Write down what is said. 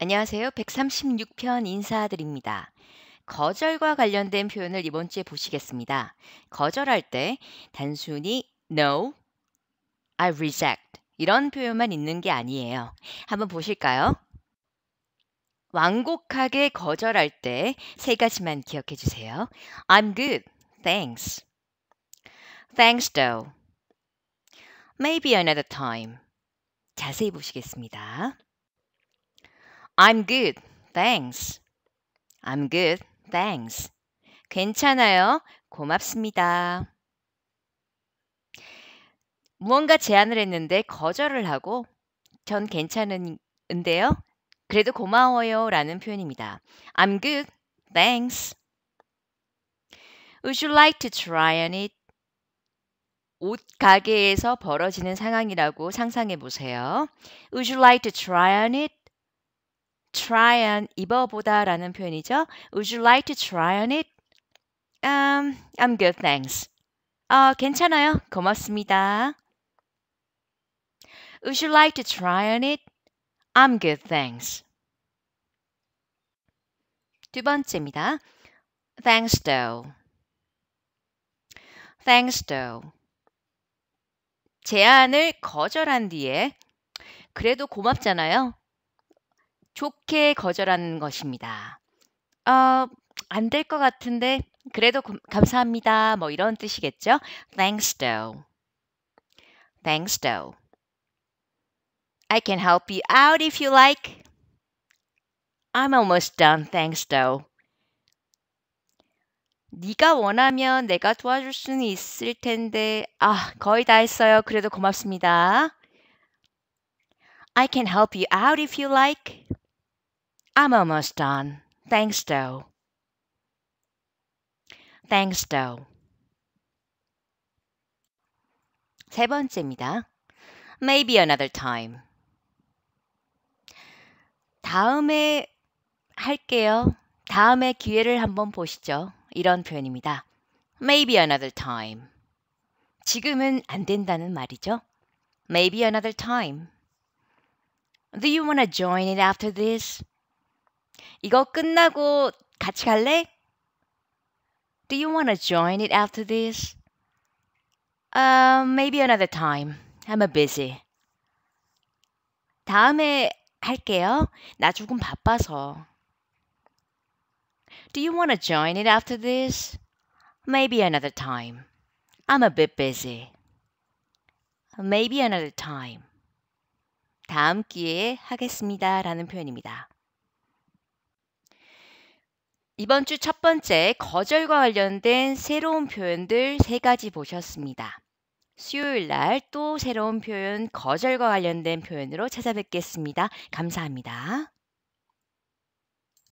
안녕하세요. 136편 인사드립니다. 거절과 관련된 표현을 이번 주에 보시겠습니다. 거절할 때 단순히 no, I reject 이런 표현만 있는 게 아니에요. 한번 보실까요? 완곡하게 거절할 때 세 가지만 기억해 주세요. I'm good. Thanks. Thanks though. Maybe another time. 자세히 보시겠습니다. I'm good, thanks. I'm good, thanks. 괜찮아요. 고맙습니다. 무언가 제안을 했는데 거절을 하고 전 괜찮은데요. 그래도 고마워요 라는 표현입니다. I'm good. Thanks. Would you like to try on it? 옷 가게에서 벌어지는 상황이라고 상상해 보세요. Would you like to try on it? try on 입어보다 라는 표현이죠. Would you like to try on it? Um, I'm good, thanks. 어, 괜찮아요. 고맙습니다. Would you like to try on it? I'm good, thanks. 두 번째입니다. Thanks though. Thanks though. 제안을 거절한 뒤에 그래도 고맙잖아요. 좋게 거절하는 것입니다. 어, 안될 것 같은데 그래도 감사합니다. 뭐 이런 뜻이겠죠? Thanks though. Thanks though. I can help you out if you like. I'm almost done. Thanks though. 네가 원하면 내가 도와줄 수는 있을 텐데 아, 거의 다 했어요. 그래도 고맙습니다. I can help you out if you like. I'm almost done. Thanks, though. Thanks, though. 세 번째입니다. Maybe another time. 다음에 할게요. 다음에 기회를 한번 보시죠. 이런 표현입니다. Maybe another time. 지금은 안 된다는 말이죠. Maybe another time. Do you want to join it after this? 이거 끝나고 같이 갈래? Do you want to join it after this? Uh, maybe another time. I'm a busy. 다음에 할게요. 나 조금 바빠서. Do you want to join it after this? Maybe another time. I'm a bit busy. Maybe another time. 다음 기회에 하겠습니다. 라는 표현입니다. 이번 주 첫 번째 거절과 관련된 새로운 표현들 세 가지 보셨습니다. 수요일 날 또 새로운 표현 거절과 관련된 표현으로 찾아뵙겠습니다. 감사합니다.